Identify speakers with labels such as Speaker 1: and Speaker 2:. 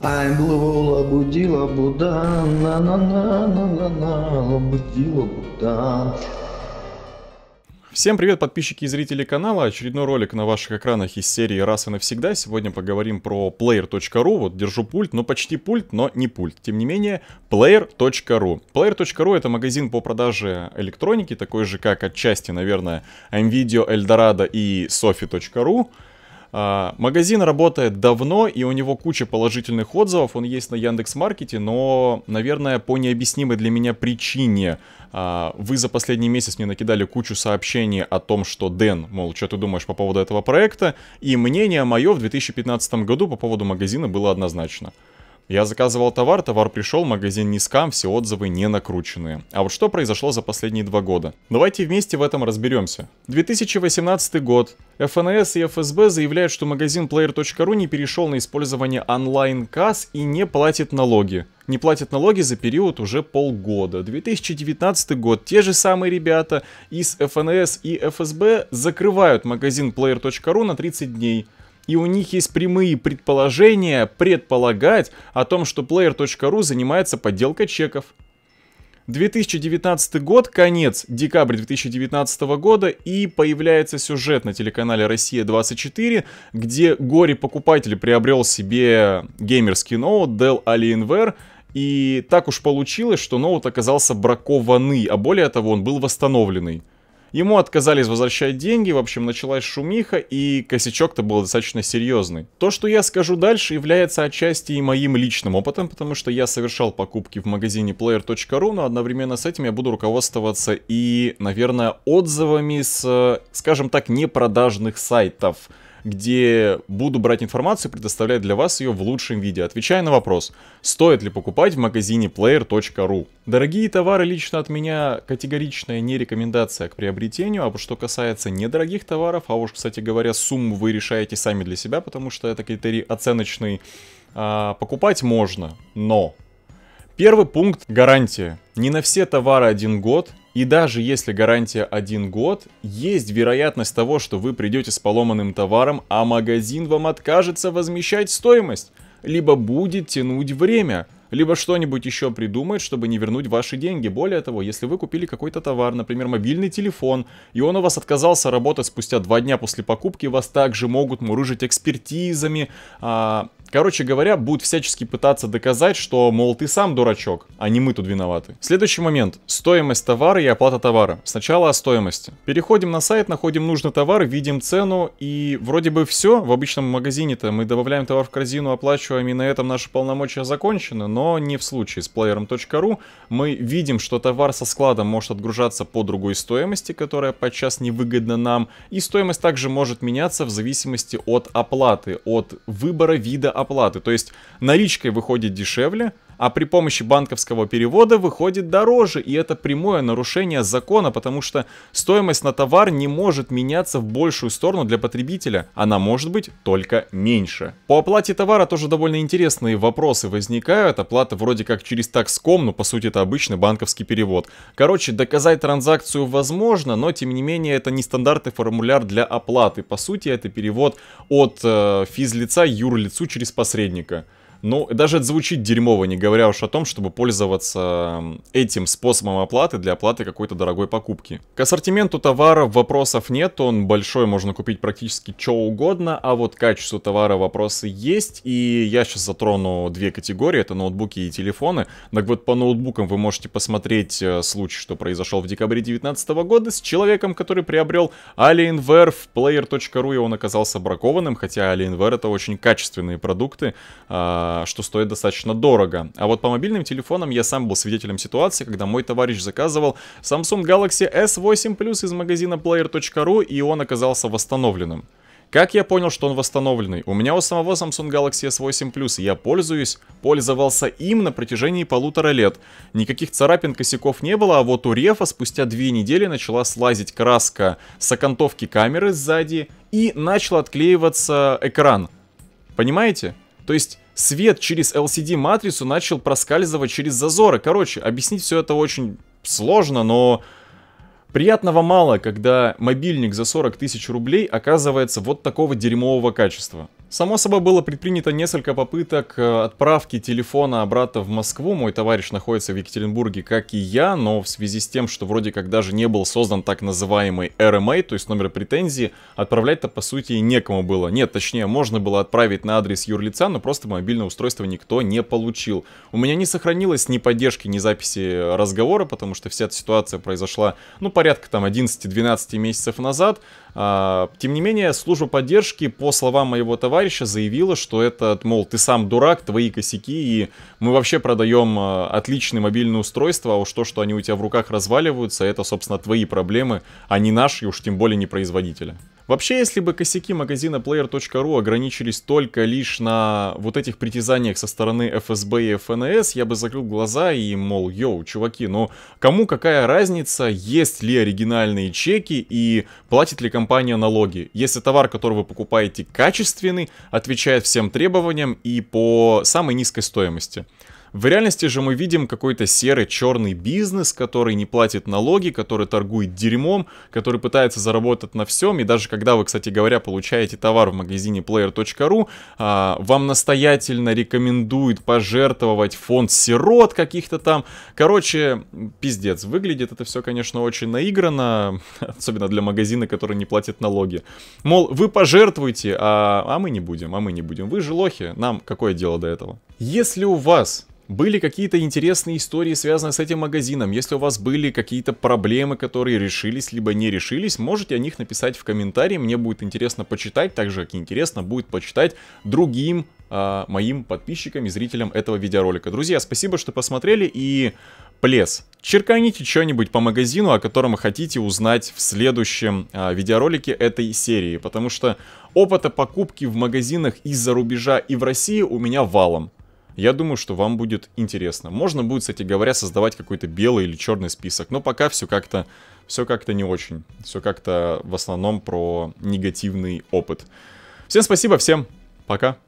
Speaker 1: I'm blue, лабуди, лабуда, на-на-на-на-на-на, лабуди, лабуда. Всем привет, подписчики и зрители канала. Очередной ролик на ваших экранах из серии «Раз и навсегда». Сегодня поговорим про player.ru. Вот держу пульт, но почти пульт, но не пульт. Тем не менее, player.ru. Player.ru — это магазин по продаже электроники, такой же, как отчасти, наверное, MVideo, Eldorado и Sofi.ru. А, магазин работает давно, и у него куча положительных отзывов. Он есть на Яндекс.Маркете, но, наверное, по необъяснимой для меня причине а, вы за последний месяц мне накидали кучу сообщений о том, что Дэн, мол, что ты думаешь по поводу этого проекта, и мнение мое в 2015 году по поводу магазина было однозначно. Я заказывал товар, товар пришел, магазин не скам, все отзывы не накрученные. А вот что произошло за последние два года? Давайте вместе в этом разберемся. 2018 год. ФНС и ФСБ заявляют, что магазин Player.ru не перешел на использование онлайн-касс и не платит налоги. Не платит налоги за период уже полгода. 2019 год. Те же самые ребята из ФНС и ФСБ закрывают магазин Player.ru на 30 дней. И у них есть прямые предположения предполагать о том, что Player.ru занимается подделкой чеков. 2019 год, конец декабря 2019 года, и появляется сюжет на телеканале «Россия-24», где горе-покупатель приобрел себе геймерский ноут Dell Alienware, и так уж получилось, что ноут оказался бракованный, а более того, он был восстановленный. Ему отказались возвращать деньги, в общем, началась шумиха, и косячок-то был достаточно серьезный. То, что я скажу дальше, является отчасти и моим личным опытом, потому что я совершал покупки в магазине player.ru, но одновременно с этим я буду руководствоваться и, наверное, отзывами с, скажем так, непродажных сайтов – где буду брать информацию и предоставлять для вас ее в лучшем виде, отвечая на вопрос, стоит ли покупать в магазине player.ru. Дорогие товары лично от меня категоричная не рекомендация к приобретению, а что касается недорогих товаров, а уж, кстати говоря, сумму вы решаете сами для себя, потому что это критерий оценочный, а, покупать можно, но... Первый пункт – гарантия. Не на все товары один год, и даже если гарантия один год, есть вероятность того, что вы придете с поломанным товаром, а магазин вам откажется возмещать стоимость, либо будет тянуть время, либо что-нибудь еще придумает, чтобы не вернуть ваши деньги. Более того, если вы купили какой-то товар, например, мобильный телефон, и он у вас отказался работать спустя два дня после покупки, вас также могут мурыжить экспертизами, а, Короче говоря, будут всячески пытаться доказать, что, мол, ты сам дурачок, а не мы тут виноваты. Следующий момент. Стоимость товара и оплата товара. Сначала о стоимости. Переходим на сайт, находим нужный товар, видим цену и вроде бы все. В обычном магазине-то мы добавляем товар в корзину, оплачиваем и на этом наши полномочия закончены, но не в случае с playerom.ru. Мы видим, что товар со складом может отгружаться по другой стоимости, которая подчас невыгодна нам, и стоимость также может меняться в зависимости от оплаты, от выбора вида оплаты оплаты. То есть наличкой выходит дешевле, а при помощи банковского перевода выходит дороже, и это прямое нарушение закона, потому что стоимость на товар не может меняться в большую сторону для потребителя, она может быть только меньше. По оплате товара тоже довольно интересные вопросы возникают, оплата вроде как через такском, но по сути это обычный банковский перевод. Короче, доказать транзакцию возможно, но тем не менее это не стандартный формуляр для оплаты, по сути это перевод от э, физлица юрлицу через посредника. Ну, даже это звучит дерьмово, не говоря уж о том, чтобы пользоваться этим способом оплаты для оплаты какой-то дорогой покупки. К ассортименту товара вопросов нет, он большой, можно купить практически что угодно, а вот качеству товара вопросы есть, и я сейчас затрону две категории, это ноутбуки и телефоны. Так вот, по ноутбукам вы можете посмотреть э, случай, что произошел в декабре 2019 года с человеком, который приобрел Alienware в player.ru, и он оказался бракованным, хотя Alienware это очень качественные продукты, а, а, что стоит достаточно дорого. А вот по мобильным телефонам я сам был свидетелем ситуации, когда мой товарищ заказывал Samsung Galaxy S8 Plus из магазина player.ru и он оказался восстановленным. Как я понял, что он восстановленный? У меня у самого Samsung Galaxy S8 Plus, я пользуюсь, пользовался им на протяжении полутора лет. Никаких царапин, косяков не было, а вот у Рефа спустя две недели начала слазить краска с окантовки камеры сзади и начал отклеиваться экран. Понимаете? То есть свет через LCD-матрицу начал проскальзывать через зазоры. Короче, объяснить все это очень сложно, но приятного мало, когда мобильник за 40 тысяч рублей оказывается вот такого дерьмового качества. Само собой было предпринято несколько попыток э, отправки телефона обратно в Москву. Мой товарищ находится в Екатеринбурге, как и я, но в связи с тем, что вроде как даже не был создан так называемый RMA, то есть номер претензии, отправлять-то по сути и некому было. Нет, точнее, можно было отправить на адрес юрлица, но просто мобильное устройство никто не получил. У меня не сохранилось ни поддержки, ни записи разговора, потому что вся эта ситуация произошла, ну, порядка там 11-12 месяцев назад. А, тем не менее, служба поддержки, по словам моего товарища, товарища заявила, что это, мол, ты сам дурак, твои косяки, и мы вообще продаем э, отличные мобильные устройства, а уж то, что они у тебя в руках разваливаются, это, собственно, твои проблемы, а не наши, уж тем более не производителя. Вообще, если бы косяки магазина player.ru ограничились только лишь на вот этих притязаниях со стороны ФСБ и ФНС, я бы закрыл глаза и, мол, йоу, чуваки, ну кому какая разница, есть ли оригинальные чеки и платит ли компания налоги. Если товар, который вы покупаете, качественный, отвечает всем требованиям и по самой низкой стоимости. В реальности же мы видим какой-то серый черный бизнес, который не платит налоги, который торгует дерьмом, который пытается заработать на всем. И даже когда вы, кстати говоря, получаете товар в магазине player.ru, а, вам настоятельно рекомендуют пожертвовать фонд сирот каких-то там. Короче, пиздец. Выглядит это все, конечно, очень наигранно, особенно для магазина, который не платит налоги. Мол, вы пожертвуете, а, а мы не будем, а мы не будем. Вы же лохи, нам какое дело до этого? Если у вас были какие-то интересные истории, связанные с этим магазином, если у вас были какие-то проблемы, которые решились, либо не решились, можете о них написать в комментарии, мне будет интересно почитать, так же, как интересно будет почитать другим э, моим подписчикам и зрителям этого видеоролика. Друзья, спасибо, что посмотрели и... Плес. Черканите что-нибудь по магазину, о котором хотите узнать в следующем э, видеоролике этой серии, потому что опыта покупки в магазинах из-за рубежа и в России у меня валом. Я думаю, что вам будет интересно. Можно будет, кстати говоря, создавать какой-то белый или черный список, но пока все как-то все как-то не очень. Все как-то в основном про негативный опыт. Всем спасибо, всем пока.